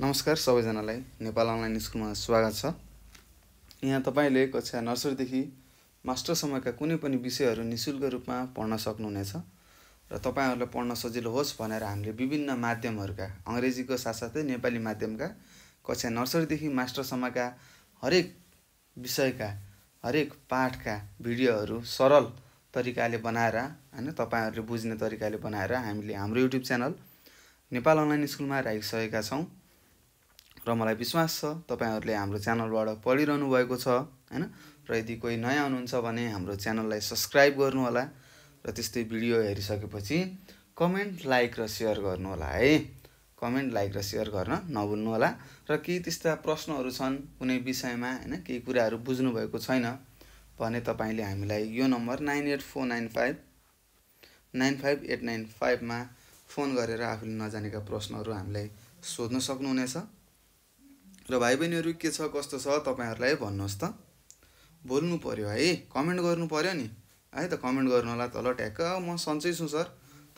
नमस्कार सबैजनालाई नेपाल अनलाइन स्कुलमा स्वागत छ यहाँ तपाईँले कक्षा नर्सरीदेखि मास्टरसम्मका कुनै पनि विषयहरू नि शुल्क रूपमा पढ्न सक्नुहुनेछ र तपाईँहरूलाई पढ्न सजिलो होस् भनेर हामीले विभिन्न माध्यमहरूका अङ्ग्रेजीको साथसाथै नेपाली माध्यमका कक्षा नर्सरीदेखि मास्टरसम्मका हरेक विषयका हरेक पाठका भिडियोहरू सरल तरिकाले बनाएर होइन तपाईँहरूले बुझ्ने तरिकाले बनाएर हामीले हाम्रो युट्युब च्यानल नेपाल अनलाइन स्कुलमा राखिसकेका छौँ र मलाई विश्वास छ तपाईँहरूले हाम्रो च्यानलबाट पढिरहनु भएको छ होइन र यदि कोही नयाँ हुनुहुन्छ भने हाम्रो च्यानललाई सब्सक्राइब गर्नुहोला र त्यस्तै भिडियो हेरिसकेपछि कमेन्ट लाइक र सेयर गर्नुहोला है कमेन्ट लाइक र सेयर गर्न नभुल्नुहोला र केही त्यस्ता प्रश्नहरू छन् कुनै विषयमा होइन केही कुराहरू बुझ्नुभएको छैन भने तपाईँले हामीलाई यो number nine eight four nine five nine five eight nine फाइभमा फोन गरेर आफूले नजानेका प्रश्नहरू हामीलाई सोध्न सक्नुहुनेछ र भाइ बहिनीहरू के छ कस्तो छ तपाईँहरूलाई भन्नुहोस् त बोल्नु पऱ्यो है कमेन्ट गर्नु पऱ्यो नि है त कमेन्ट गर्नु होला तल ट्याक्क म सन्चै छु सर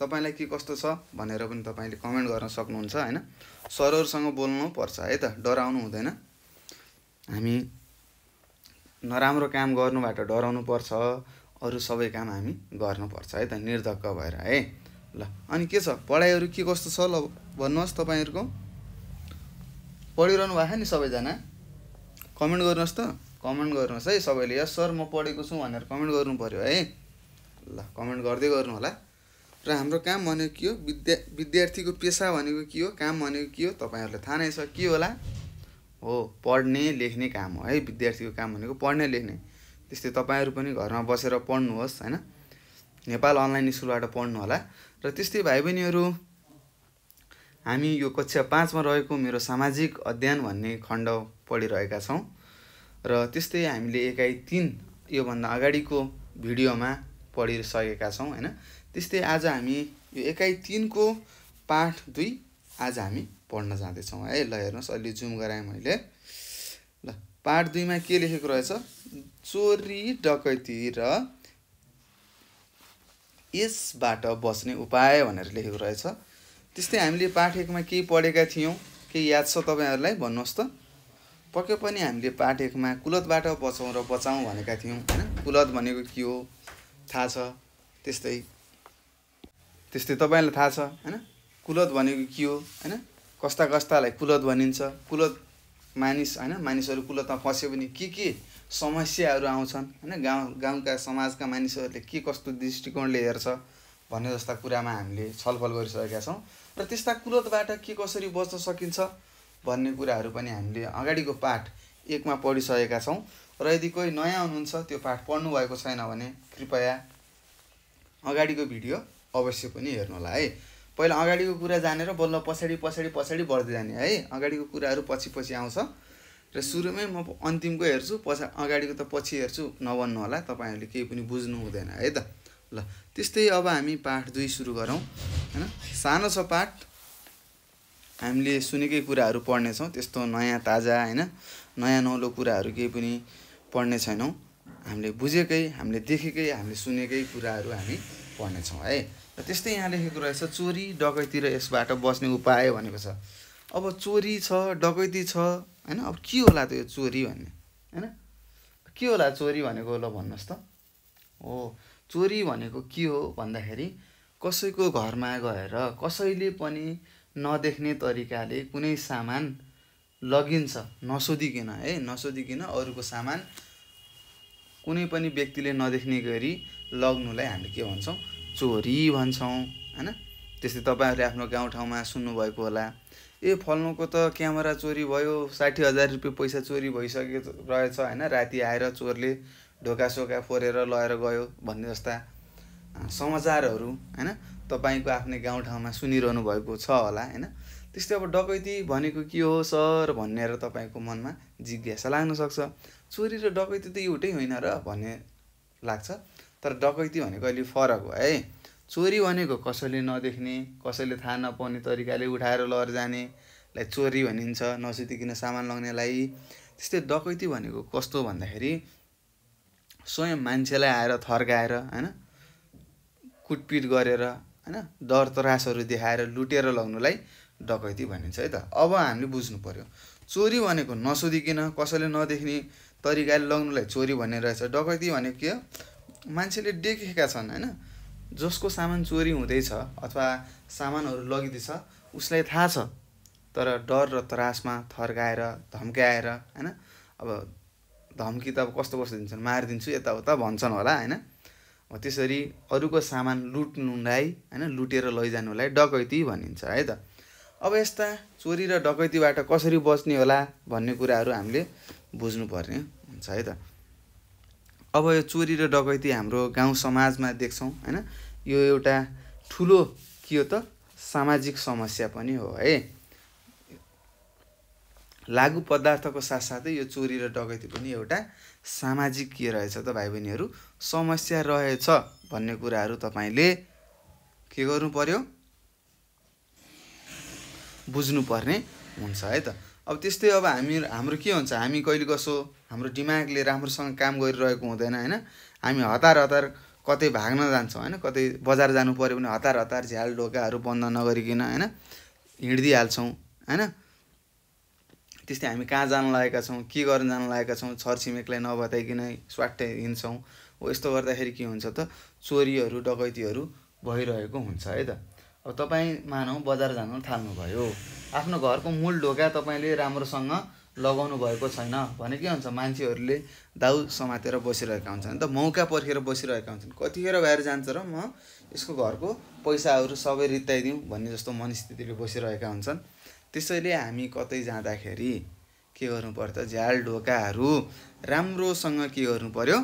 तपाईँलाई के कस्तो छ भनेर पनि तपाईँले कमेन्ट गर्न सक्नुहुन्छ होइन सरहरूसँग बोल्नु पर्छ है त डराउनु हुँदैन हामी नराम्रो काम गर्नुबाट डराउनु पर्छ अरू सबै काम हामी गर्नुपर्छ है त निर्धक्क भएर है ल अनि के छ पढाइहरू के कस्तो छ ल भन्नुहोस् तपाईँहरूको पढिरहनु भएको नि सबैजना कमेन्ट गर्नुहोस् त कमेन्ट गर्नुहोस् है सबैले यस सर म पढेको छु भनेर कमेन्ट गर्नु पऱ्यो है ल कमेन्ट गर्दै गर्नु होला र हाम्रो काम भनेको के हो विद्या विद्यार्थीको पेसा भनेको के हो काम भनेको के हो तपाईँहरूलाई थाहा नै छ के होला हो पढ्ने लेख्ने काम हो है विद्यार्थीको काम भनेको पढ्ने लेख्ने त्यस्तै तपाईँहरू पनि घरमा बसेर पढ्नुहोस् होइन नेपाल अनलाइन स्कुलबाट पढ्नु होला र त्यस्तै भाइ बहिनीहरू हामी यो कक्षा पाँचमा रहेको मेरो सामाजिक अध्ययन भन्ने खण्ड पढिरहेका छौँ र त्यस्तै हामीले एकाइ तिन योभन्दा अगाडिको भिडियोमा पढिसकेका छौँ होइन त्यस्तै आज हामी यो एकाइ तिनको पाठ दुई आज हामी पढ्न जाँदैछौँ है ल हेर्नुहोस् अहिले जुम गराएँ मैले ल पाठ दुईमा के लेखेको रहेछ चोरी डकैती र यसबाट बस्ने उपाय भनेर लेखेको रहेछ त्यस्तै हामीले पाठ एकमा केही पढेका थियौँ केही याद छ तपाईँहरूलाई भन्नुहोस् त पक्कै पनि हामीले पाठ एकमा कुलतबाट बचाउँ र बचाउँ भनेका थियौँ होइन कुलत भनेको के हो थाहा छ त्यस्तै त्यस्तै तपाईँलाई थाहा छ होइन कुलत भनेको के हो होइन कस्ता कस्तालाई कुलत भनिन्छ कुलत मानिस होइन मानिसहरू कुलतमा फस्यो भने के के समस्याहरू आउँछन् होइन गाउँ गाउँका समाजका मानिसहरूले के कस्तो दृष्टिकोणले हेर्छ भन्ने जस्ता कुरामा हामीले छलफल गरिसकेका छौँ र त्यस्ता कुलतबाट के कसरी बच्न सकिन्छ भन्ने कुराहरू पनि हामीले अगाडिको पाठ एकमा पढिसकेका छौँ र यदि कोही नयाँ हुनुहुन्छ त्यो पाठ पढ्नुभएको छैन भने कृपया अगाडिको भिडियो अवश्य पनि हेर्नु होला है पहिला अगाडिको कुरा जानेर बल्ल पछाडि पछाडि पछाडि बढ्दै जाने है अगाडिको कुराहरू पछि पछि आउँछ र सुरुमै म अन्तिमको हेर्छु पछा अगाडिको त पछि हेर्छु नभन्नु होला तपाईँहरूले केही पनि बुझ्नु हुँदैन है त ल त्यस्तै अब हामी पाठ दुई सुरु गरौँ होइन सानो छ पाठ हामीले सुनेकै कुराहरू पढ्नेछौँ त्यस्तो नयाँ ताजा होइन नयाँ नौलो कुराहरू केही पनि पढ्ने छैनौँ हामीले बुझेकै हामीले देखेकै हामीले सुनेकै कुराहरू हामी पढ्नेछौँ है र त्यस्तै यहाँ लेखेको रहेछ चोरी डकैती र यसबाट बस्ने उपाय भनेको छ अब चोरी छ डकैती छ होइन अब के होला त यो चोरी भन्ने होइन के होला चोरी भनेको ल भन्नुहोस् त हो चोरी भनेको के हो भन्दाखेरि कसैको घरमा गएर कसैले पनि नदेख्ने तरिकाले कुनै सामान लगिन्छ नसोधिकन है नसोधिकन अरूको सामान कुनै पनि व्यक्तिले नदेख्ने गरी लग्नुलाई हामी के भन्छौँ चोरी भन्छौँ होइन त्यस्तै तपाईँहरूले आफ्नो गाउँठाउँमा सुन्नुभएको होला ए फल्नुको त क्यामेरा चोरी भयो साठी हजार रुपियाँ पैसा चोरी भइसकेको रहेछ होइन राति आएर चोरले ढोका सोका फोरेर लगेर गयो भन्ने जस्ता समाचारहरू होइन तपाईँको आफ्नै गाउँठाउँमा सुनिरहनु भएको छ होला होइन त्यस्तै अब डकैती भनेको के हो सर भनेर तपाईँको मनमा जिज्ञासा लाग्न सक्छ चोरी र डकैती त एउटै होइन र भन्ने लाग्छ तर डकैती भनेको अहिले फरक हो है चोरी भनेको कसैले नदेख्ने कसैले थाहा नपाउने तरिकाले उठाएर लर जानेलाई चोरी भनिन्छ नसुतिकन सामान लग्नेलाई त्यस्तै डकैती भनेको कस्तो भन्दाखेरि स्वयं मान्छेलाई आएर थर्काएर होइन कुटपिट गरेर होइन डर त्रासहरू देखाएर लुटेर लग्नुलाई डकैती भनिन्छ है त अब हामीले बुझ्नु पऱ्यो चोरी भनेको नसोधिकन कसैले नदेख्ने तरिकाले लग्नुलाई चोरी भन्ने रहेछ डकैती भनेको के हो मान्छेले देखेका छन् होइन जसको सामान चोरी हुँदैछ अथवा सामानहरू लगिँदैछ उसलाई थाहा छ तर डर र त्रासमा थर्काएर धम्क्याएर होइन अब धम्की त अब कस्तो कस्तो दिन्छन् मारिदिन्छु यताउता भन्छन् होला होइन त्यसरी अरूको सामान लुट्नुलाई होइन लुटेर लैजानुलाई डकैती भनिन्छ है त अब यस्ता चोरी र डकैतीबाट कसरी बच्ने होला भन्ने कुराहरू हामीले बुझ्नुपर्ने हुन्छ है त अब यो चोरी र डकैती हाम्रो गाउँ समाजमा देख्छौँ होइन यो एउटा ठुलो के हो त सामाजिक समस्या पनि हो है लागु पदार्थको साथसाथै यो चोरी र डकैती पनि एउटा सामाजिक के रहेछ त भाइ बहिनीहरू समस्या रहेछ भन्ने कुराहरू तपाईँले के गर्नु पर्यो बुझ्नुपर्ने हुन्छ है त अब त्यस्तै अब हामी हाम्रो के हुन्छ हामी कहिले कसो हाम्रो दिमागले राम्रोसँग काम गरिरहेको हुँदैन होइन हामी हतार हतार कतै भाग्न जान्छौँ होइन कतै बजार जानु पऱ्यो भने हतार हतार झ्याल ढोकाहरू बन्द नगरिकन होइन हिँडिदिइहाल्छौँ होइन त्यस्तै हामी कहाँ जान लागेका छौँ के गर्न जान लागेका छौँ छरछिमेकलाई नबताइकन स्वाट्टै हिँड्छौँ हो यस्तो गर्दाखेरि के हुन्छ त चोरीहरू डकैतीहरू भइरहेको हुन्छ है त अब तपाईँ मानौ बजार जान थाल्नुभयो आफ्नो घरको मूल ढोका तपाईँले राम्रोसँग लगाउनु भएको छैन भने के हुन्छ मान्छेहरूले दाउ समातेर बसिरहेका हुन्छन् त मौका पर्खेर बसिरहेका हुन्छन् कतिखेर बाहिर जान्छ र म यसको घरको पैसाहरू सबै रित्ताइदिउँ भन्ने जस्तो मनस्थितिले बसिरहेका हुन्छन् त्यसैले हामी कतै जाँदाखेरि के गर्नु पर्यो झ्याल ढोकाहरू राम्रोसँग के गर्नु पर्यो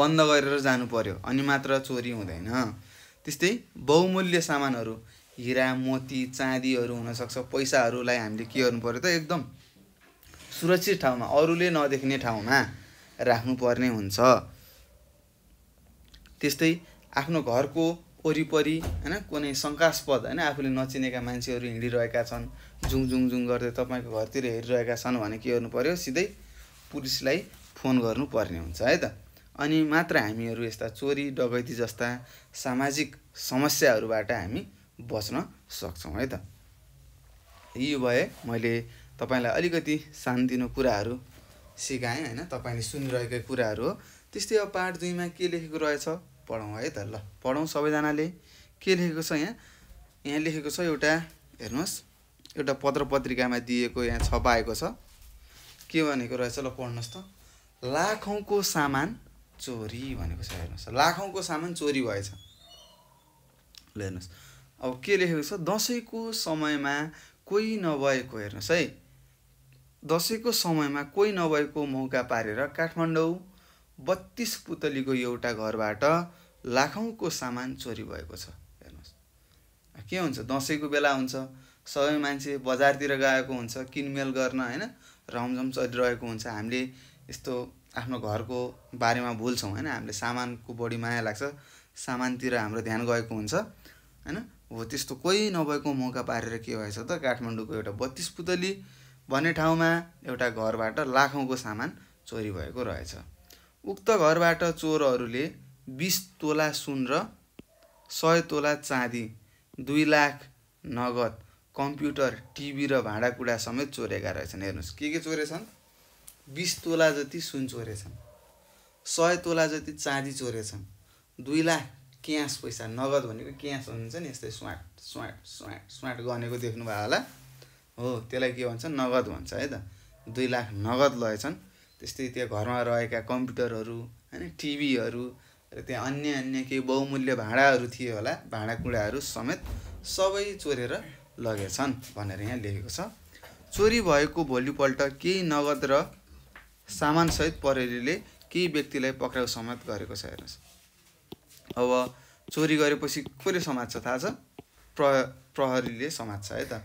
बन्द गरेर जानु पर्यो अनि मात्र चोरी हुँदैन त्यस्तै बहुमूल्य सामानहरू हिरा मोती चाँदीहरू हुनसक्छ पैसाहरूलाई हामीले के गर्नु पर्यो त एकदम सुरक्षित ठाउँमा अरूले नदेख्ने ठाउँमा राख्नुपर्ने हुन्छ त्यस्तै आफ्नो घरको वरिपरि होइन कुनै शङ्कास्पद होइन आफूले नचिनेका मान्छेहरू हिँडिरहेका छन् झुङ झुङ जुङ गर्दै तपाईँको घरतिर हेरिरहेका छन् भने के गर्नु पऱ्यो सिधै पुलिसलाई फोन गर्नुपर्ने हुन्छ है त अनि मात्र हामीहरू यस्ता चोरी डगैती जस्ता सामाजिक समस्याहरूबाट हामी बच्न सक्छौँ है त यी भए मैले तपाईँलाई अलिकति दिनु कुराहरू सिकाएँ होइन तपाईँले सुनिरहेकै कुराहरू हो त्यस्तै अब पार्ट दुईमा के लेखेको रहेछ पढौँ है त ल पढौँ सबैजनाले के लेखेको छ यहाँ यहाँ लेखेको छ एउटा हेर्नुहोस् एउटा पत्र पत्रिकामा दिएको यहाँ छपाएको छ के भनेको रहेछ ल पढ्नुहोस् त लाखौँको सामान चोरी भनेको छ हेर्नुहोस् लाखौँको सामान चोरी भएछ ल हेर्नुहोस् अब के लेखेको छ दसैँको समयमा कोही नभएको हेर्नुहोस् है दसैँको समयमा कोही नभएको मौका पारेर काठमाडौँ बत्तिस पुतलीको एउटा घरबाट लाखौँको सामान चोरी भएको छ हेर्नुहोस् के हुन्छ दसैँको बेला हुन्छ सबै मान्छे बजारतिर गएको हुन्छ किनमेल गर्न होइन रमझम चलिरहेको हुन्छ हामीले यस्तो आफ्नो घरको बारेमा भुल्छौँ होइन हामीले सामानको बढी माया लाग्छ सामानतिर हाम्रो ध्यान गएको हुन्छ होइन हो त्यस्तो कोही नभएको मौका पारेर के भएछ त काठमाडौँको एउटा बत्तिस पुतली भन्ने ठाउँमा एउटा घरबाट लाखौँको सामान चोरी भएको रहेछ उक्त घरबाट चोरहरूले बिस तोला सुन र सय तोला चाँदी दुई लाख नगद कम्प्युटर टिभी र भाँडाकुँडा समेत चोरेका रहेछन् हेर्नुहोस् के के चोरेछन् बिस तोला जति सुन चोरेछन् सय तोला जति चाँदी चोरेछन् दुई लाख क्यास पैसा नगद भनेको क्यास हुनुहुन्छ नि यस्तै स्वाट स्वाट स्वाट स्वाट गनेको देख्नुभयो होला हो त्यसलाई के भन्छ नगद भन्छ है त दुई लाख नगद लएछन् त्यस्तै त्यहाँ घरमा रहेका कम्प्युटरहरू होइन टिभीहरू र त्यहाँ अन्य अन्य केही बहुमूल्य भाँडाहरू थिए होला भाँडाकुँडाहरू समेत सबै चोरेर लगेछन् भनेर यहाँ लेखेको छ चोरी भएको भोलिपल्ट केही नगद र सामानसहित प्रहरीले केही व्यक्तिलाई पक्राउ समेत गरेको छ हेर्नुहोस् अब चोरी गरेपछि कसले समात्छ थाहा छ प्र प्रहरीले समात्छ है त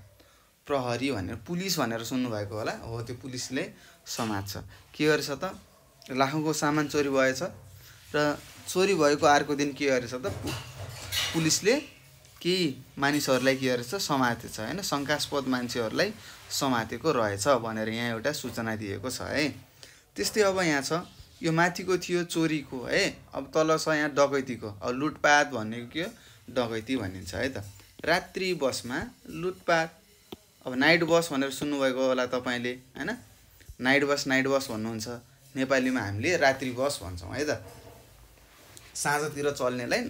प्रहरी भनेर पुलिस भनेर सुन्नुभएको होला हो त्यो पुलिसले समाज छ के गरेछ त लाखौँको सामान चोरी भएछ र चोरी भएको अर्को दिन के गरेछ त पुलिसले केही मानिसहरूलाई के गरेछ समातेछ होइन शङ्कास्पद मान्छेहरूलाई समातेको रहेछ भनेर यहाँ एउटा सूचना दिएको छ है त्यस्तै अब यहाँ छ यो माथिको थियो चोरीको है अब तल छ यहाँ डकैतीको अब लुटपात भनेको के हो डकैती भनिन्छ है त रात्रि बसमा लुटपात अब नाइट बस भनेर सुन्नुभएको होला तपाईँले होइन नाइट बस नाइट बस भन्नुहुन्छ नेपालीमा हामीले रात्रि बस भन्छौँ है त साँझतिर चल्नेलाई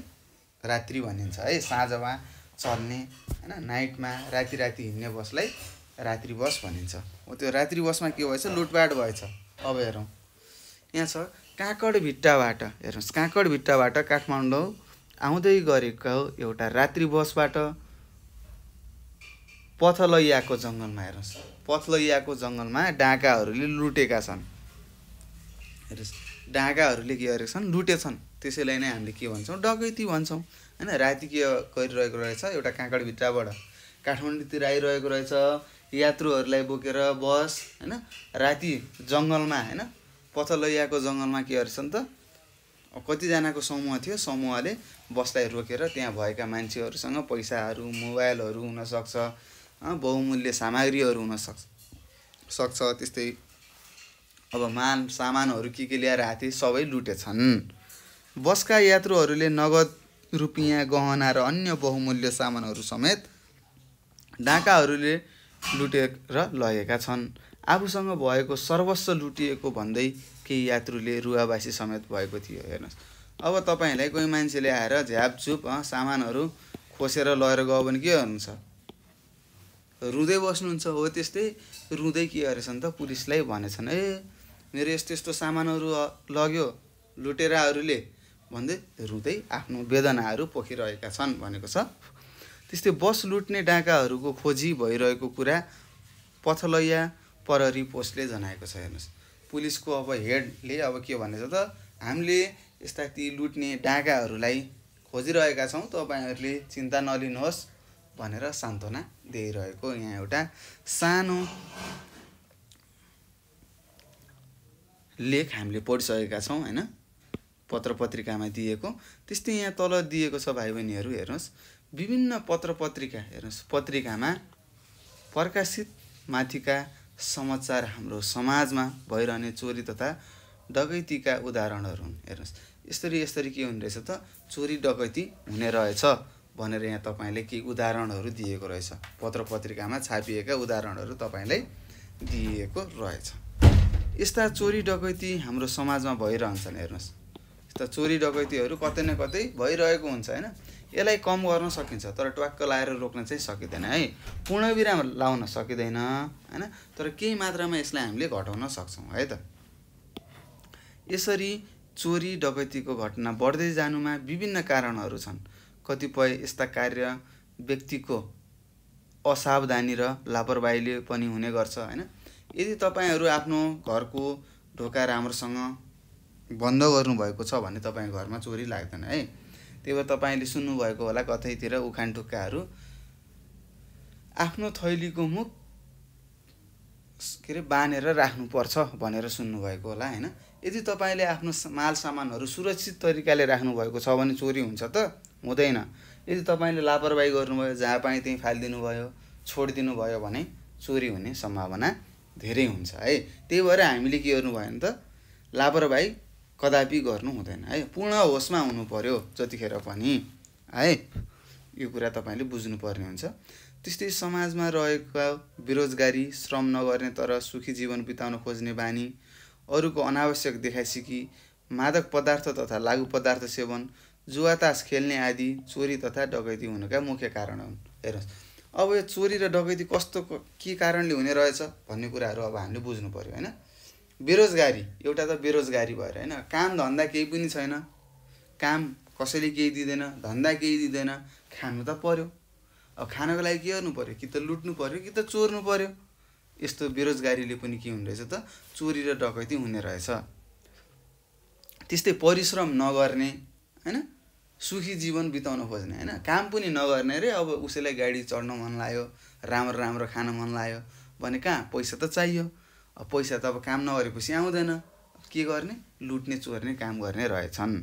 रात्रि भनिन्छ है साँझमा चल्ने होइन नाइटमा राति राति हिँड्ने बसलाई रात्रि बस भनिन्छ हो त्यो रात्रि बसमा के भएछ लुटपाट भएछ अब हेरौँ यहाँ छ काँकड भिट्टाबाट हेर्नुहोस् काँकड भिट्टाबाट काठमाडौँ आउँदै गरेको एउटा रात्रि बसबाट पथलैयाको जङ्गलमा हेर्नुहोस् पथलैयाको जङ्गलमा डाँकाहरूले लुटेका छन् डाँकाहरूले के गरेका छन् लुटेछन् त्यसैलाई नै हामीले के भन्छौँ डकैती भन्छौँ होइन राति के गरिरहेको रहेछ एउटा काँकडभित्रबाट काठमाडौँतिर आइरहेको रहेछ यात्रुहरूलाई बोकेर बस होइन राति जङ्गलमा होइन पथलैयाको जङ्गलमा के गर्छन् त कतिजनाको समूह थियो समूहले बसलाई रोकेर त्यहाँ भएका मान्छेहरूसँग पैसाहरू मोबाइलहरू हुनसक्छ बहुमूल्य सामग्रीहरू हुनसक्छ सक्छ त्यस्तै अब मान सामानहरू के के ल्याएर हाते सबै लुटेछन् बसका यात्रुहरूले नगद रुपियाँ गहना र अन्य बहुमूल्य सामानहरू समेत डाँकाहरूले लुटेर लगेका छन् आफूसँग भएको सर्वस्व लुटिएको भन्दै केही यात्रुले रुवावासी समेत भएको थियो हेर्नुहोस् अब तपाईँहरूलाई कोही मान्छेले आएर झ्यापझुप सामानहरू खोसेर लगेर गयो भने के गर्नुहुन्छ रुँदै बस्नुहुन्छ हो त्यस्तै रुँदै के गरेछन् त पुलिसलाई भनेछन् ए मेरो यस्तो यस्तो सामानहरू लग्यो लुटेराहरूले भन्दै रुँदै आफ्नो वेदनाहरू पोखिरहेका छन् भनेको छ त्यस्तै बस लुट्ने डाँकाहरूको खोजी भइरहेको कुरा पथलैया प्रहरी पोस्टले जनाएको छ हेर्नुहोस् पुलिसको अब हेडले अब के भनेछ त हामीले यस्ता ती लुट्ने डाँकाहरूलाई खोजिरहेका छौँ तपाईँहरूले चिन्ता नलिनुहोस् भनेर सान्त्वना दिइरहेको यहाँ एउटा सानो लेख हामीले पढिसकेका छौँ होइन पत्र पत्रिकामा दिएको त्यस्तै यहाँ तल दिएको छ भाइ बहिनीहरू हेर्नुहोस् विभिन्न पत्र पत्रिका हेर्नुहोस् पत्रिकामा प्रकाशित माथिका समाचार हाम्रो समाजमा भइरहने चोरी तथा डकैतीका उदाहरणहरू हुन् हेर्नुहोस् यसरी यसरी के हुने रहेछ त चोरी डकैती हुने रहेछ भनेर यहाँ तपाईँले केही उदाहरणहरू दिएको रहेछ पत्र पत्रिकामा छापिएका उदाहरणहरू तपाईँलाई दिएको रहेछ यस्ता चोरी डकैती हाम्रो समाजमा भइरहन्छन् हेर्नुहोस् यस्ता चोरी डकैतीहरू कतै न कतै भइरहेको हुन्छ होइन यसलाई कम गर्न सकिन्छ तर ट्वाक्क लाएर रोक्न चाहिँ सकिँदैन है पूर्णविराम लाउन सकिँदैन होइन तर केही मात्रामा यसलाई हामीले घटाउन सक्छौँ है त यसरी चोरी डकैतीको घटना बढ्दै जानुमा विभिन्न कारणहरू छन् कतिपय यस्ता कार्य व्यक्तिको असावधानी र लापरवाहीले पनि हुने गर्छ होइन यदि तपाईँहरू आफ्नो घरको ढोका राम्रोसँग बन्द गर्नुभएको छ भने तपाईँ घरमा चोरी लाग्दैन है त्यही भएर तपाईँले सुन्नुभएको होला कतैतिर उखान ढुक्काहरू आफ्नो थैलीको मुख के अरे बाँधेर राख्नुपर्छ भनेर सुन्नुभएको होला होइन यदि तपाईँले आफ्नो माल सामानहरू सुरक्षित तरिकाले राख्नुभएको छ भने चोरी हुन्छ त हुँदैन यदि तपाईँले लापरवाही गर्नुभयो जहाँ पाएँ त्यहीँ फालिदिनु भयो छोडिदिनु भयो भने चोरी हुने सम्भावना धेरै हुन्छ है त्यही भएर हामीले के गर्नु भयो भने त लापरवाही कदापि गर्नु हुँदैन है पूर्ण होसमा हुनु पऱ्यो जतिखेर पनि है यो कुरा तपाईँले बुझ्नुपर्ने हुन्छ त्यस्तै समाजमा रहेका बेरोजगारी श्रम नगर्ने तर सुखी जीवन बिताउन खोज्ने बानी अरूको अनावश्यक देखाइसिकी मादक पदार्थ तथा लागु पदार्थ सेवन जुवातास खेल्ने आदि चोरी तथा डकैती हुनुका मुख्य कारण हुन् हेर्नुहोस् अब यो चोरी र डकैती कस्तो के कारणले हुने रहेछ भन्ने कुराहरू अब हामीले बुझ्नु पऱ्यो होइन बेरोजगारी एउटा त बेरोजगारी भएर होइन काम धन्दा केही पनि छैन काम कसैले केही दिँदैन धन्दा केही दिँदैन खानु त पर्यो अब खानको लागि के गर्नु पऱ्यो कि त लुट्नु पऱ्यो कि त चोर्नु पऱ्यो यस्तो बेरोजगारीले पनि के हुने रहेछ त चोरी र डकैती हुने रहेछ त्यस्तै परिश्रम नगर्ने होइन सुखी जीवन बिताउन खोज्ने होइन काम पनि नगर्ने रे अब उसैलाई गाडी चढ्न मन लाग्यो राम्रो राम्रो खान मन लाग्यो भने कहाँ पैसा त चाहियो अब पैसा त अब काम नगरेपछि आउँदैन के गर्ने लुट्ने चोर्ने काम गर्ने रहेछन्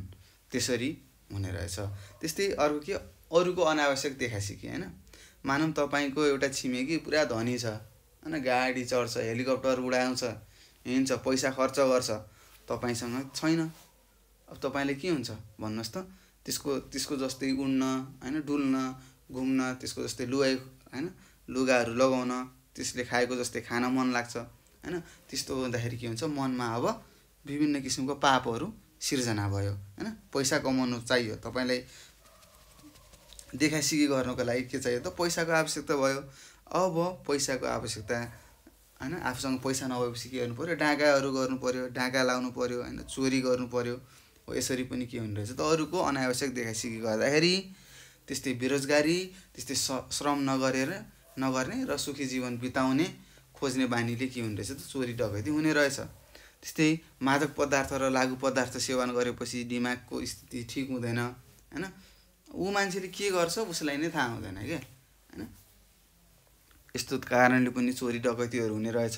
त्यसरी हुने रहेछ त्यस्तै अर्को के अरूको अनावश्यक देखासिकी होइन मानौँ तपाईँको एउटा छिमेकी पुरा धनी छ होइन गाडी चढ्छ हेलिकप्टर उडाउँछ हिँड्छ पैसा खर्च गर्छ तपाईँसँग छैन अब तपाईँले के हुन्छ भन्नुहोस् त त्यसको त्यसको जस्तै उड्न होइन डुल्न घुम्न त्यसको जस्तै लुगा होइन लुगाहरू लगाउन त्यसले खाएको जस्तै खान मन लाग्छ होइन त्यस्तो हुँदाखेरि के हुन्छ मनमा अब विभिन्न किसिमको पापहरू सिर्जना भयो होइन पैसा कमाउनु चाहियो तपाईँलाई देखासिखी गर्नको लागि के चाहियो त पैसाको आवश्यकता भयो अब पैसाको आवश्यकता होइन आफूसँग पैसा नभएपछि के गर्नु पऱ्यो डाँगाहरू गर्नु पऱ्यो डाँगा लाउनु पऱ्यो होइन चोरी गर्नु पऱ्यो हो यसरी पनि के हुने रहेछ त अरूको अनावश्यक देखाइसिकी गर्दाखेरि त्यस्तै बेरोजगारी त्यस्तै श्रम नगरेर नगर्ने र सुखी जीवन बिताउने खोज्ने बानीले के हुने रहेछ त चोरी डकैती हुने रहेछ त्यस्तै मादक पदार्थ र लागु पदार्थ सेवन गरेपछि दिमागको स्थिति ठिक हुँदैन होइन ऊ मान्छेले के गर्छ उसलाई नै थाहा हुँदैन क्या होइन यस्तो कारणले पनि चोरी डकैतीहरू हुने रहेछ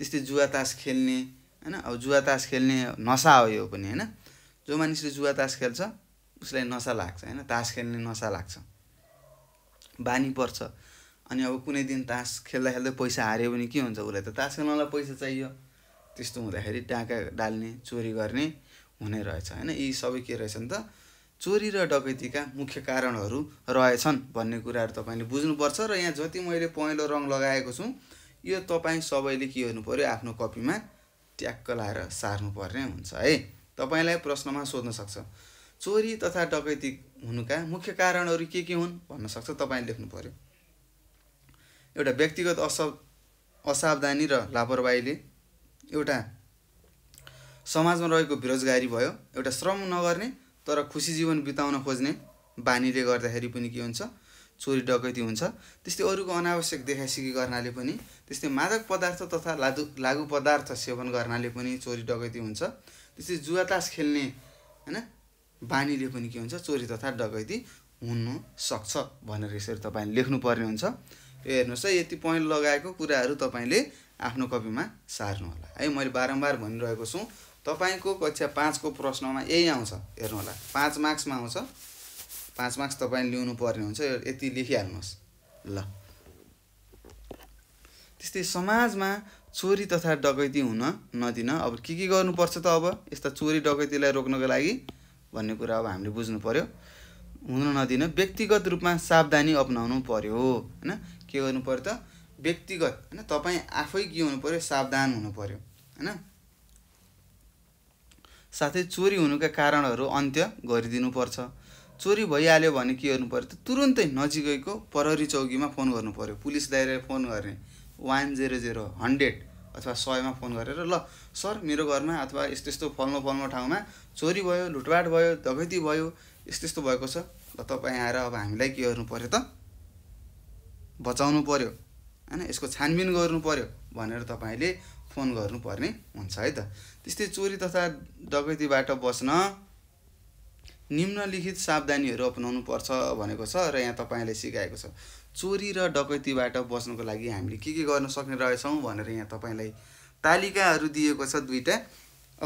त्यस्तै जुवा तास खेल्ने होइन अब जुवा तास खेल्ने नसा हो यो पनि होइन जो मानिसले जुवा तास खेल्छ उसलाई नसा लाग्छ होइन तास खेल्ने नसा लाग्छ बानी पर्छ अनि अब कुनै दिन तास खेल्दा खेल्दै पैसा हार्यो भने के हुन्छ उसलाई त तास खेल्नलाई पैसा चाहियो त्यस्तो हुँदाखेरि डाँका डाल्ने चोरी गर्ने हुने रहेछ होइन यी सबै के रहेछन् त चोरी र डकैतीका मुख्य कारणहरू रहेछन् भन्ने कुराहरू तपाईँले बुझ्नुपर्छ र यहाँ जति मैले पहेँलो रङ लगाएको छु यो तपाईँ सबैले के गर्नु पऱ्यो आफ्नो कपीमा ट्याक्क लाएर सार्नुपर्ने हुन्छ है तपाईँलाई प्रश्नमा सोध्न सक्छ चोरी तथा डकैती हुनुका मुख्य कारणहरू के के हुन् भन्न सक्छ तपाईँले लेख्नु पऱ्यो एउटा व्यक्तिगत अस असावधानी र लापरवाहीले एउटा समाजमा रहेको बेरोजगारी भयो एउटा श्रम नगर्ने तर खुसी जीवन बिताउन खोज्ने बानीले गर्दाखेरि पनि के हुन्छ चोरी डकैती हुन्छ त्यस्तै अरूको अनावश्यक देखासिकी गर्नाले पनि त्यस्तै मादक पदार्थ तथा लादु लागु पदार्थ सेवन गर्नाले पनि चोरी डकैती हुन्छ त्यसरी जुवा तास खेल्ने होइन बानीले पनि के हुन्छ चोरी तथा डकैती हुनु सक्छ भनेर यसरी तपाईँले लेख्नुपर्ने हुन्छ यो हेर्नुहोस् है यति पोइन्ट लगाएको कुराहरू तपाईँले आफ्नो कपीमा सार्नुहोला है मैले बारम्बार भनिरहेको छु तपाईँको कक्षा पाँचको प्रश्नमा यही आउँछ हेर्नुहोला पाँच मार्क्समा आउँछ पाँच मार्क्स तपाईँले ल्याउनु पर्ने हुन्छ यति लेखिहाल्नुहोस् ल त्यस्तै समाजमा चोरी तथा डकैती हुन नदिन अब के के गर्नुपर्छ त अब यस्ता चोरी डकैतीलाई रोक्नको लागि भन्ने कुरा अब हामीले बुझ्नु पऱ्यो हुन नदिन व्यक्तिगत रूपमा सावधानी अप्नाउनु पऱ्यो होइन के गर्नु पऱ्यो त व्यक्तिगत होइन तपाईँ आफै के हुनु पऱ्यो सावधान हुनु पऱ्यो होइन साथै चोरी हुनुका कारणहरू अन्त्य गरिदिनुपर्छ चोरी भइहाल्यो भने के गर्नु पऱ्यो त तुरुन्तै नजिकैको प्रहरी चौकीमा फोन गर्नु पऱ्यो पुलिस डाइरेक्ट फोन गर्ने वान जिरो जिरो हन्ड्रेड अथवा सयमा फोन गरेर ल सर मेरो घरमा अथवा यस्तो यस्तो फल्नु फल्नु ठाउँमा चोरी भयो लुटपाट भयो दगैती भयो यस्तो यस्तो भएको छ ल तपाईँ आएर अब हामीलाई के गर्नु पऱ्यो त बचाउनु पऱ्यो होइन यसको छानबिन गर्नु पऱ्यो भनेर तपाईँले फोन गर्नुपर्ने हुन्छ है त त्यस्तै चोरी तथा डकैतीबाट बस्न निम्नलिखित सावधानीहरू पर्छ भनेको छ र यहाँ तपाईँले सिकाएको छ चोरी र डकैतीबाट बस्नको लागि हामीले के के गर्न सक्ने रहेछौँ भनेर यहाँ तपाईँलाई तालिकाहरू दिएको छ दुईवटा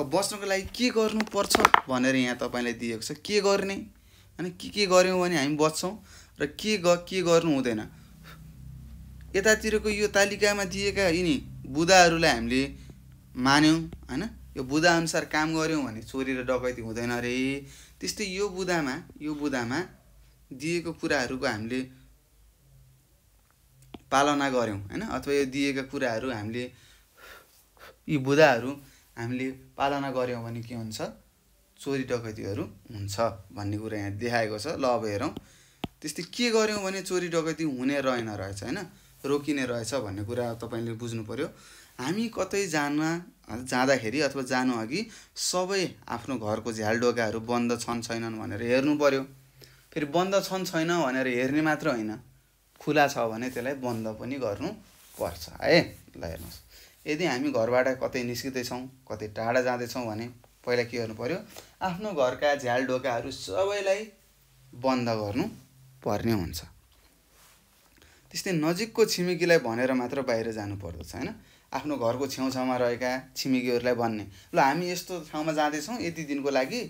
अब बस्नको लागि के गर्नुपर्छ भनेर यहाँ तपाईँलाई दिएको छ के गर्ने अनि के के गऱ्यौँ भने हामी बच्छौँ र के ग के गर्नु हुँदैन यतातिरको यो तालिकामा दिएका यिनी बुदाहरूलाई हामीले मान्यौँ होइन यो बुदाअनुसार काम गऱ्यौँ भने चोरी र डकैती हुँदैन रे त्यस्तै यो बुदामा यो बुदामा दिएको कुराहरूको हामीले पालना गऱ्यौँ होइन अथवा यो दिएका कुराहरू हामीले यी बुदाहरू हामीले पालना गऱ्यौँ भने के हुन्छ चोरी डकैतीहरू हुन्छ भन्ने कुरा यहाँ देखाएको छ ल अब हेरौँ त्यस्तै के गऱ्यौँ भने चोरी डकैती हुने रहेन रहेछ होइन रोकिने रहेछ भन्ने कुरा तपाईँले बुझ्नु पऱ्यो हामी कतै जान जाँदाखेरि अथवा जानु अघि सबै आफ्नो घरको झ्याल झ्यालडोकाहरू बन्द छन् छैनन् भनेर हेर्नु पऱ्यो फेरि बन्द छन् छैन भनेर हेर्ने मात्र होइन खुला छ भने त्यसलाई बन्द पनि गर्नुपर्छ है ल हेर्नुहोस् यदि हामी घरबाट कतै निस्किँदैछौँ कतै टाढा जाँदैछौँ भने पहिला के गर्नु पऱ्यो आफ्नो घरका झ्याल झ्यालडोकाहरू सबैलाई बन्द गर्नु पर्ने हुन्छ त्यस्तै नजिकको छिमेकीलाई भनेर मात्र बाहिर जानु पर्दछ होइन आफ्नो घरको छेउछाउमा रहेका छिमेकीहरूलाई भन्ने ल हामी यस्तो ठाउँमा जाँदैछौँ यति दिनको लागि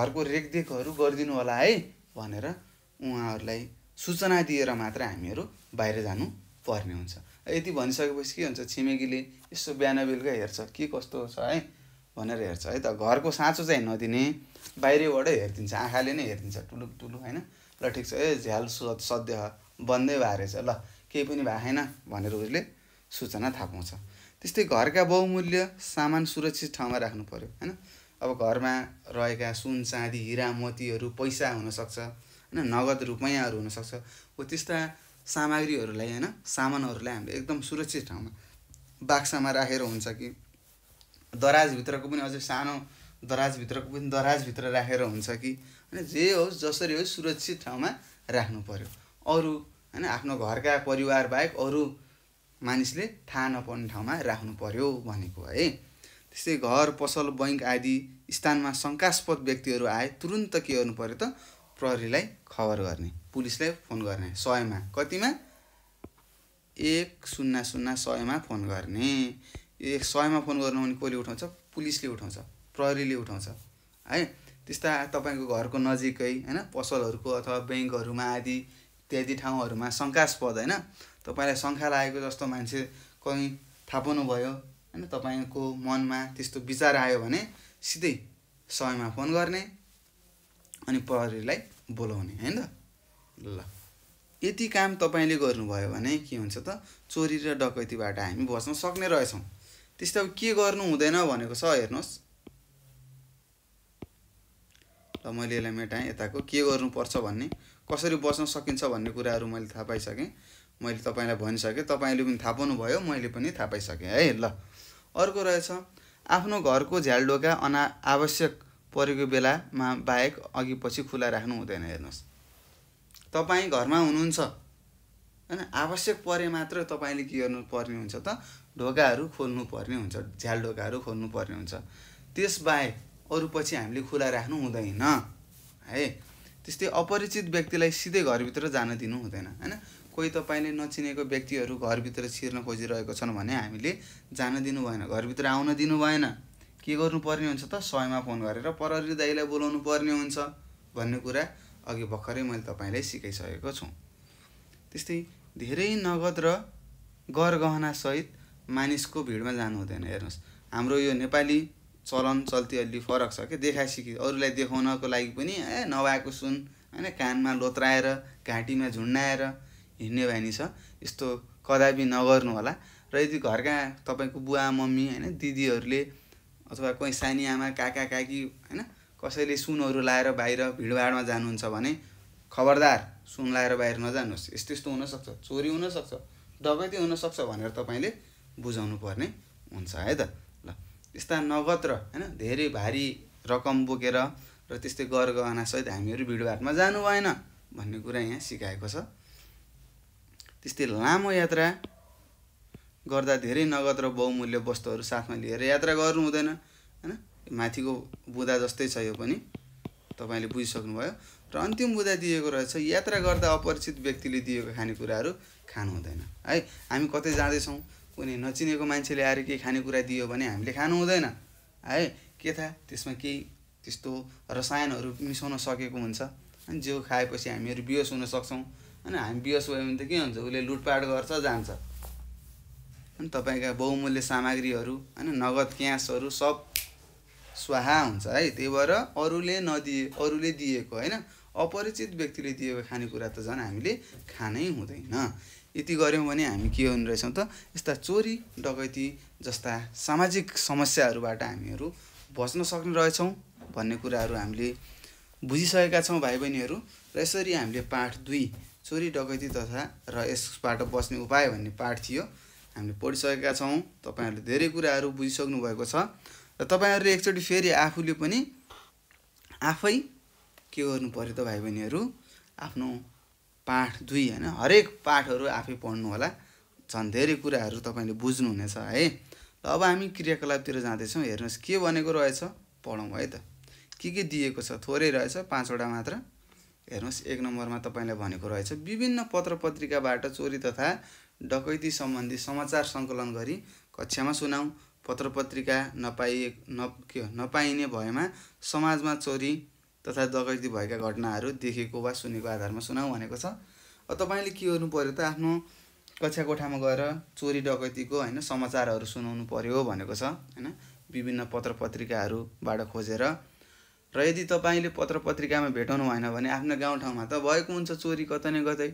घरको रेखदेखहरू गरिदिनु होला है भनेर उहाँहरूलाई सूचना दिएर मात्र हामीहरू बाहिर जानु पर्ने हुन्छ यति भनिसकेपछि के हुन्छ छिमेकीले यसो बिहान बेलुका हेर्छ के कस्तो छ है भनेर हेर्छ है त घरको साँचो चाहिँ नदिने बाहिरबाट हेरिदिन्छ आँखाले नै हेरिदिन्छ टुलुक टुलुक होइन ल ठिक छ ए झ्याल सद्य बन्दै भए रहेछ ल केही पनि भएको छैन भनेर उसले सूचना थापाउँछ त्यस्तै घरका बहुमूल्य सामान सुरक्षित ठाउँमा राख्नु पऱ्यो होइन अब घरमा रहेका सुन चाँदी हिरा मोतीहरू पैसा हुनसक्छ होइन नगद रुपैयाँहरू हुनसक्छ हो त्यस्ता सामग्रीहरूलाई होइन सामानहरूलाई हामीले एकदम सुरक्षित ठाउँमा बाक्सामा राखेर हुन्छ कि दराजभित्रको पनि अझै सानो दराजभित्रको पनि दराजभित्र राखेर हुन्छ कि होइन जे होस् जसरी होस् सुरक्षित ठाउँमा राख्नु पऱ्यो अरू होइन आफ्नो घरका परिवार बाहेक अरू मानिसले थाहा नपर्ने ठाउँमा राख्नु पर्यो भनेको है त्यस्तै घर पसल बैङ्क आदि स्थानमा शङ्कास्पद व्यक्तिहरू आए तुरुन्त के गर्नु पर्यो त प्रहरीलाई खबर गर्ने पुलिसलाई फोन गर्ने सयमा कतिमा एक शून्य शून्य सयमा फोन गर्ने एक सयमा फोन गर्नु भने कसले उठाउँछ पुलिसले उठाउँछ प्रहरीले उठाउँछ है त्यस्ता तपाईँको घरको नजिकै होइन पसलहरूको अथवा ब्याङ्कहरूमा आदि इत्यादि ठाउँहरूमा शङ्कास्पद होइन तपाईँलाई शङ्का लागेको जस्तो मान्छे कहीँ थाहा भयो होइन तपाईँको मनमा त्यस्तो विचार आयो भने सिधै समयमा फोन गर्ने अनि प्रहरीलाई बोलाउने होइन ल यति काम तपाईँले गर्नुभयो भने के हुन्छ त चोरी र डकैतीबाट हामी बस्न सक्ने रहेछौँ त्यस्तो अब के गर्नु हुँदैन भनेको छ हेर्नुहोस् ल मैले यसलाई मेटाएँ यताको के गर्नुपर्छ भन्ने कसरी बस्न सकिन्छ भन्ने कुराहरू मैले थाहा पाइसकेँ मैले तपाईँलाई भनिसकेँ तपाईँले पनि थाहा पाउनुभयो मैले पनि थाहा पाइसकेँ है ल अर्को रहेछ आफ्नो घरको झ्यालडोका अना आवश्यक परेको बेलामा बाहेक अघि पछि खुला राख्नु हुँदैन हेर्नुहोस् तपाईँ घरमा हुनुहुन्छ होइन आवश्यक परे मात्र तपाईँले के गर्नु पर्ने हुन्छ त ढोकाहरू खोल्नु पर्ने हुन्छ झ्याल ढोकाहरू खोल्नु पर्ने हुन्छ त्यसबाहेक अरू पछि हामीले खुला राख्नु हुँदैन है त्यस्तै अपरिचित व्यक्तिलाई सिधै घरभित्र जान दिनु हुँदैन होइन कोही तपाईँले नचिनेको व्यक्तिहरू घरभित्र छिर्न खोजिरहेको छन् भने हामीले जान दिनु भएन घरभित्र आउन दिनु भएन के गर्नुपर्ने हुन्छ त सयमा फोन गरेर पररी दाईलाई बोलाउनु पर्ने हुन्छ भन्ने कुरा अघि भर्खरै मैले तपाईँलाई सिकाइसकेको छु त्यस्तै धेरै नगद र गरगहनासहित मानिसको भिडमा जानु हुँदैन हेर्नुहोस् हाम्रो यो नेपाली चलन चल्ती अलि फरक छ कि देखाइ सिकि अरूलाई देखाउनको लागि पनि ए नभएको सुन होइन कानमा लोत्राएर घाँटीमा झुन्डाएर हिँड्ने बानी छ यस्तो कदापि नगर्नु होला र यदि घरका तपाईँको बुवा मम्मी होइन दिदीहरूले अथवा कोही सानी आमा काका काकी होइन कसैले सुनहरू लाएर बाहिर भिडभाडमा जानुहुन्छ भने खबरदार सुन लाएर बाहिर नजानुहोस् यस्तो यस्तो हुनसक्छ चोरी हुनसक्छ डकैती हुनसक्छ भनेर तपाईँले बुझाउनु पर्ने हुन्छ है त यस्ता नगद र होइन धेरै भारी रकम बोकेर र त्यस्तै गरगहनासहित हामीहरू भिडभाडमा जानु भएन भन्ने कुरा यहाँ सिकाएको छ त्यस्तै लामो यात्रा गर्दा धेरै नगद र बहुमूल्य वस्तुहरू साथमा लिएर यात्रा गर्नु हुँदैन होइन माथिको बुदा जस्तै छ यो पनि तपाईँले बुझिसक्नुभयो र अन्तिम बुदा दिएको रहेछ यात्रा गर्दा अपरिचित व्यक्तिले दिएको खानेकुराहरू खानु हुँदैन है हामी कतै जाँदैछौँ कुनै नचिनेको मान्छेले आएर केही खानेकुरा दियो भने हामीले खानु हुँदैन है के था त्यसमा केही त्यस्तो रसायनहरू मिसाउन सकेको हुन्छ अनि जिउ खाएपछि हामीहरू हुन सक्छौँ अनि हामी बिहोस भयो भने त के हुन्छ उसले लुटपाट गर्छ जान्छ अनि तपाईँका बहुमूल्य सामग्रीहरू होइन नगद क्यासहरू सब स्वाहा हुन्छ है त्यही भएर अरूले नदिए अरूले दिएको होइन अपरिचित व्यक्तिले दिएको खानेकुरा त झन् हामीले खानै हुँदैन यति गऱ्यौँ भने हामी के हुने रहेछौँ त यस्ता चोरी डकैती जस्ता सामाजिक समस्याहरूबाट हामीहरू बच्न सक्ने रहेछौँ भन्ने कुराहरू हामीले बुझिसकेका छौँ भाइ बहिनीहरू र यसरी हामीले पाठ दुई चोरी डकैती तथा र यसबाट बस्ने उपाय भन्ने पाठ थियो हामीले पढिसकेका छौँ तपाईँहरूले धेरै कुराहरू बुझिसक्नु भएको छ र तपाईँहरूले एकचोटि फेरि आफूले पनि आफै के गर्नु पऱ्यो त भाइ बहिनीहरू आफ्नो पाठ दुई होइन हरेक पाठहरू आफै पढ्नु होला झन् धेरै कुराहरू तपाईँले बुझ्नुहुनेछ है ल अब हामी क्रियाकलापतिर जाँदैछौँ हेर्नुहोस् के भनेको रहेछ पढौँ है त के के दिएको छ थोरै रहेछ पाँचवटा मात्र हेर्नुहोस् एक नम्बरमा तपाईँलाई भनेको रहेछ विभिन्न पत्र पत्रिकाबाट चोरी तथा डकैती सम्बन्धी समाचार सङ्कलन गरी कक्षामा सुनाऊ पत्र पत्रिका नपाइए न के नपाइने भएमा समाजमा चोरी तथा डकैती भएका घटनाहरू देखेको वा सुनेको आधारमा सुनाऊ भनेको छ तपाईँले के गर्नु पऱ्यो त आफ्नो कक्षा कोठामा गएर चोरी डकैतीको होइन समाचारहरू सुनाउनु पऱ्यो भनेको छ होइन विभिन्न पत्र पत्रिकाहरूबाट खोजेर र यदि तपाईँले पत्र पत्रिकामा भेटाउनु भएन भने आफ्नो गाउँठाउँमा त भएको हुन्छ चोरी कतै न कतै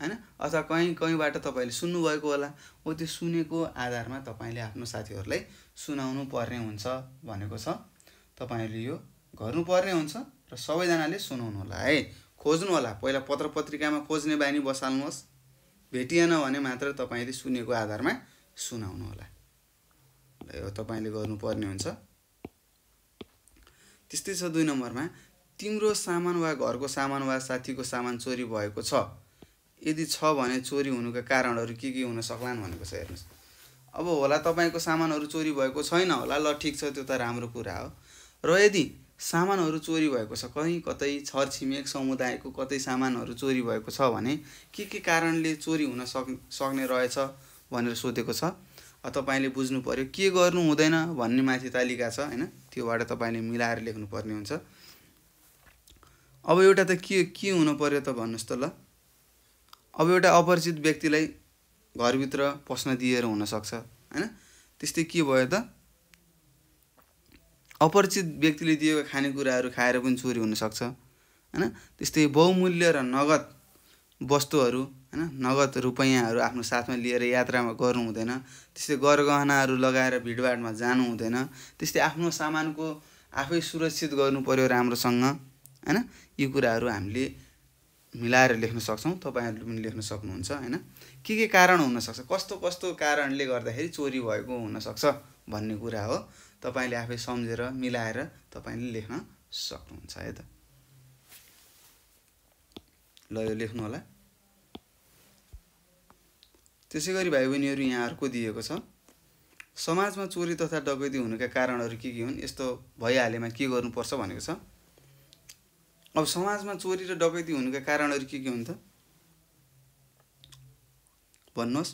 होइन अथवा कहीँ कहीँबाट तपाईँले सुन्नुभएको होला हो त्यो सुनेको आधारमा तपाईँले आफ्नो साथीहरूलाई सुनाउनु पर्ने हुन्छ भनेको छ तपाईँहरूले यो गर्नुपर्ने हुन्छ र सबैजनाले सुनाउनु होला है खोज्नु होला पहिला पत्र पत्रिकामा खोज्ने बानी बसाल्नुहोस् भेटिएन भने मात्र तपाईँले सुनेको आधारमा सुनाउनु होला यो तपाईँले गर्नुपर्ने हुन्छ त्यस्तै छ दुई नम्बरमा तिम्रो सामान वा घरको सामान वा साथीको सामान चोरी भएको छ यदि छ भने चोरी हुनुका कारणहरू के के हुन सक्लान् भनेको छ हेर्नुहोस् अब होला तपाईँको सामानहरू चोरी भएको छैन होला ल ठिक छ त्यो त राम्रो कुरा हो र यदि सामानहरू चोरी भएको छ कहीँ कतै छरछिमेक समुदायको कतै सामानहरू चोरी भएको छ भने के के कारणले चोरी हुन सक् सक्ने रहेछ भनेर सोधेको छ तपाईँले बुझ्नु पऱ्यो के गर्नु हुँदैन भन्ने माथि तालिका छ होइन त्योबाट तपाईँले मिलाएर लेख्नुपर्ने हुन्छ अब एउटा त के के हुनु पऱ्यो त भन्नुहोस् त ल अब एउटा अपरिचित व्यक्तिलाई घरभित्र पस्न दिएर हुनसक्छ होइन त्यस्तै के भयो त अपरिचित व्यक्तिले दिएको खानेकुराहरू खाएर पनि चोरी हुनसक्छ होइन त्यस्तै बहुमूल्य र नगद वस्तुहरू होइन नगद रुपैयाँहरू आफ्नो साथमा लिएर यात्रामा गर्नु हुँदैन त्यस्तै गरगहनाहरू लगाएर भिडभाडमा जानु हुँदैन त्यस्तै आफ्नो सामानको आफै सुरक्षित गर्नु पऱ्यो राम्रोसँग होइन यी कुराहरू हामीले मिलाएर लेख्न सक्छौँ तपाईँहरूले पनि लेख्न सक्नुहुन्छ होइन के के कारण हुनसक्छ कस्तो कस्तो कारणले गर्दाखेरि चोरी भएको हुनसक्छ भन्ने कुरा हो तपाईँले आफै सम्झेर मिलाएर तपाईँले लेख्न सक्नुहुन्छ है त ल यो लेख्नु होला त्यसै गरी भाइ बहिनीहरू यहाँ अर्को दिएको छ समाजमा चोरी तथा डकैती हुनुका कारणहरू के के हुन् यस्तो भइहालेमा के गर्नुपर्छ भनेको छ अब समाजमा चोरी र डकैती हुनुका कारणहरू के के हुन् त भन्नुहोस्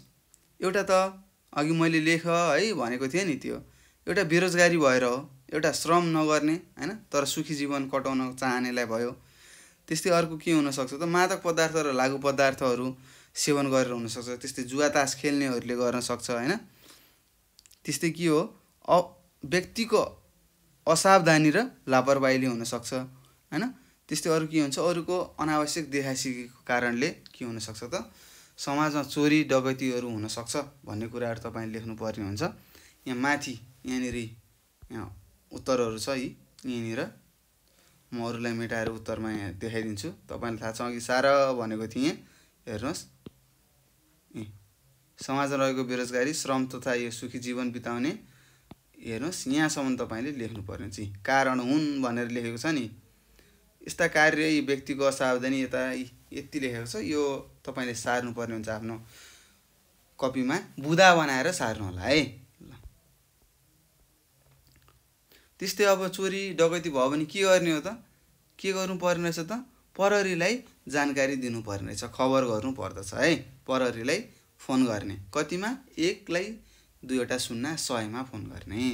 एउटा त अघि मैले लेख है भनेको थिएँ नि त्यो एउटा बेरोजगारी भएर हो एउटा श्रम नगर्ने होइन तर सुखी जीवन कटाउन चाहनेलाई भयो त्यस्तै अर्को के हुनसक्छ त मादक पदार्थ र लागु पदार्थहरू सेवन गरेर हुनसक्छ त्यस्तै जुवा तास खेल्नेहरूले गर्न सक्छ होइन त्यस्तै के हो अ व्यक्तिको असावधानी र लापरवाहीले हुनसक्छ होइन त्यस्तै अरू के हुन्छ अरूको अनावश्यक देखासिकीको कारणले के हुनसक्छ त समाजमा चोरी डगतीहरू हुनसक्छ भन्ने कुराहरू तपाईँले पर्ने हुन्छ यहाँ माथि यहाँनिर उत्तरहरू छ यी यहाँनिर म अरूलाई मेटाएर उत्तरमा यहाँ देखाइदिन्छु तपाईँलाई थाहा छ अघि सारा भनेको थिएँ हेर्नुहोस् ए समाजमा रहेको बेरोजगारी श्रम तथा यो सुखी जीवन बिताउने हेर्नुहोस् यहाँसम्म तपाईँले लेख्नुपर्ने चाहिँ कारण हुन् भनेर लेखेको छ नि यस्ता कार्य यी व्यक्तिको असावधानी यता यति लेखेको छ यो तपाईँले सार्नुपर्ने हुन्छ आफ्नो कपीमा बुदा बनाएर सार्नु होला है त्यस्तै अब चोरी डकैती भयो भने के गर्ने हो त के गर्नु पर्ने रहेछ त प्रहरीलाई जानकारी दिनुपर्ने रहेछ खबर गर्नुपर्दछ है प्रहरीलाई फोन गर्ने कतिमा एकलाई दुईवटा शून्य सयमा फोन गर्ने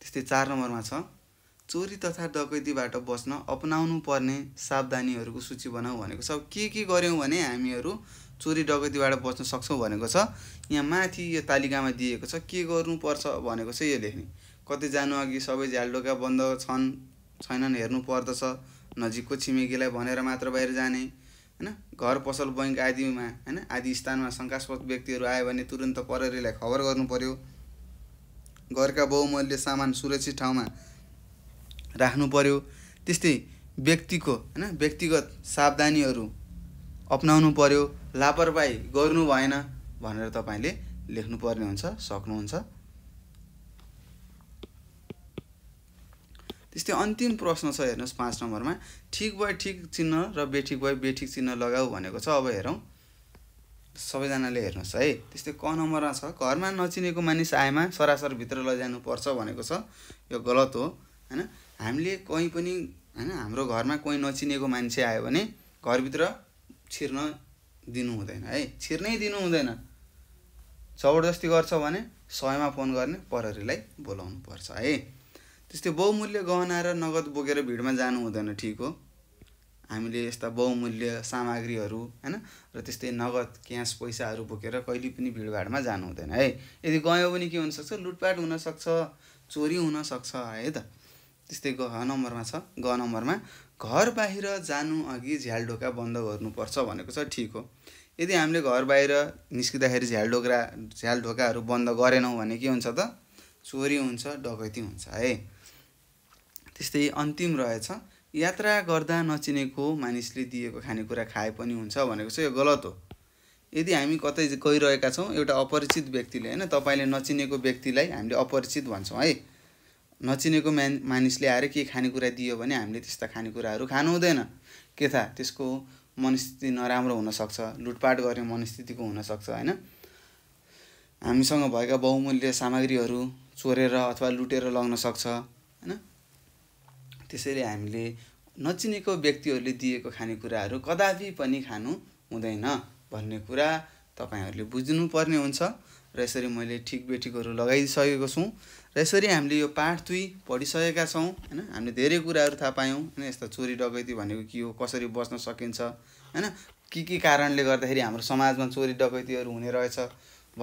त्यस्तै चार नम्बरमा छ चोरी तथा डकैतीबाट बस्न अपनाउनु पर्ने सावधानीहरूको सूची बनाऊ भनेको छ के के गऱ्यौँ भने हामीहरू चोरी डकैतीबाट बस्न सक्छौँ भनेको छ यहाँ माथि यो तालिकामा दिएको छ के गर्नुपर्छ भनेको छ यो लेख्ने कतै जानु अघि सबै झ्याल झ्यालडोका बन्द छन् छैनन् हेर्नु पर्दछ नजिकको छिमेकीलाई भनेर मात्र बाहिर जाने होइन घर पसल बैङ्क आदिमा होइन आदि स्थानमा शङ्कास्पद व्यक्तिहरू आयो भने तुरन्त प्रहरीलाई खबर गर्नु पर्यो घरका बहुमूल्य सामान सुरक्षित ठाउँमा राख्नु पर्यो त्यस्तै व्यक्तिको होइन व्यक्तिगत सावधानीहरू अप्नाउनु पर्यो लापरवाही गर्नु भएन भनेर तपाईँले लेख्नुपर्ने हुन्छ सक्नुहुन्छ त्यस्तै अन्तिम प्रश्न छ हेर्नुहोस् पाँच नम्बरमा ठिक भए ठिक चिन्ह र बेठिक भए बेठिक चिन्ह लगाऊ भनेको छ अब हेरौँ सबैजनाले हेर्नुहोस् है त्यस्तै क नम्बरमा छ घरमा नचिनेको मानिस आएमा सरासर भित्र लैजानुपर्छ भनेको छ यो गलत हो होइन हामीले कहीँ पनि होइन हाम्रो घरमा कोही नचिनेको मान्छे आयो भने घरभित्र छिर्न दिनु हुँदैन है छिर्नै दिनु हुँदैन जबरजस्ती गर्छ भने सयमा फोन गर्ने प्रहरीलाई पर्छ है त्यस्तै बहुमूल्य गहना र नगद बोकेर भिडमा जानु हुँदैन ठिक हो हामीले यस्ता बहुमूल्य सामग्रीहरू होइन र त्यस्तै नगद क्यास पैसाहरू बोकेर कहिले पनि भिडभाडमा जानु हुँदैन है यदि गयो भने के हुनसक्छ लुटपाट हुनसक्छ चोरी हुनसक्छ है त त्यस्तै ग नम्बरमा छ ग नम्बरमा घर बाहिर जानु अघि झ्याल ढोका बन्द गर्नुपर्छ भनेको छ ठिक हो यदि हामीले घर बाहिर निस्किँदाखेरि झ्याल ढोकाहरू बन्द गरेनौँ भने के हुन्छ त चोरी हुन्छ डकैती हुन्छ है त्यस्तै अन्तिम रहेछ यात्रा गर्दा नचिनेको मानिसले दिएको खानेकुरा खाए पनि हुन्छ भनेको चाहिँ यो गलत हो यदि हामी कतै गइरहेका छौँ एउटा अपरिचित व्यक्तिले होइन तपाईँले नचिनेको व्यक्तिलाई हामीले अपरिचित भन्छौँ है नचिनेको म्यान मानिसले आएर के खानेकुरा दियो भने हामीले त्यस्ता खानेकुराहरू खानु हुँदैन के था त्यसको मनस्थिति नराम्रो हुनसक्छ लुटपाट गर्ने मनस्थितिको हुनसक्छ होइन हामीसँग भएका बहुमूल्य सामग्रीहरू चोरेर अथवा लुटेर लग्न सक्छ होइन त्यसैले हामीले नचिनेको व्यक्तिहरूले दिएको खानेकुराहरू कदापि पनि खानु हुँदैन भन्ने कुरा तपाईँहरूले बुझ्नुपर्ने हुन्छ र यसरी मैले ठिक बेठिकहरू लगाइसकेको छु र यसरी हामीले यो पाठ दुई पढिसकेका छौँ होइन हामीले धेरै कुराहरू थाहा पायौँ होइन यस्ता चोरी डकैती भनेको के हो कसरी बस्न सकिन्छ होइन के के कारणले गर्दाखेरि हाम्रो समाजमा चोरी डकैतीहरू हुने रहेछ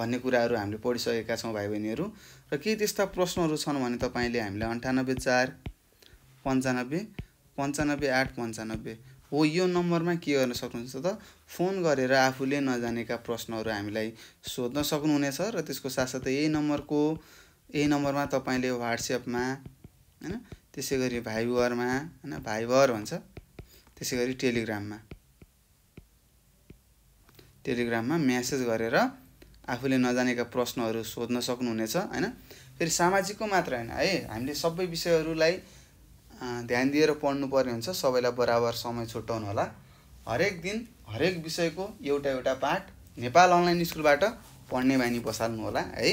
भन्ने कुराहरू हामीले पढिसकेका छौँ भाइ बहिनीहरू र केही त्यस्ता प्रश्नहरू छन् भने तपाईँले हामीलाई अन्ठानब्बे चार पन्चानब्बे पन्चानब्बे आठ पन्चानब्बे हो यो नम्बरमा के गर्न सक्नुहुन्छ त फोन गरेर आफूले नजानेका प्रश्नहरू हामीलाई सोध्न सक्नुहुनेछ र त्यसको साथसाथै यही नम्बरको यही नम्बरमा तपाईँले वाट्सएपमा होइन त्यसै गरी भाइबरमा होइन भाइबर भन्छ त्यसै गरी टेलिग्राममा टेलिग्राममा म्यासेज गरेर आफूले नजानेका प्रश्नहरू सोध्न सक्नुहुनेछ होइन फेरि सामाजिकको मात्र होइन है हामीले सबै विषयहरूलाई ध्यान दिएर पढ्नुपर्ने हुन्छ सबैलाई बराबर समय छुट्याउनु होला हरेक दिन हरेक विषयको एउटा एउटा पाठ नेपाल अनलाइन स्कुलबाट पढ्ने बानी बसाल्नु होला है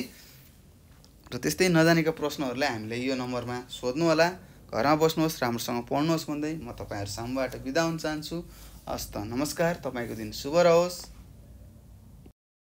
र त्यस्तै नजानेका प्रश्नहरूलाई हामीले यो नम्बरमा सोध्नु होला घरमा बस्नुहोस् राम्रोसँग पढ्नुहोस् भन्दै म तपाईँहरू सामुबाट बिदा हुन चाहन्छु हस्त नमस्कार तपाईँको दिन शुभ रहोस्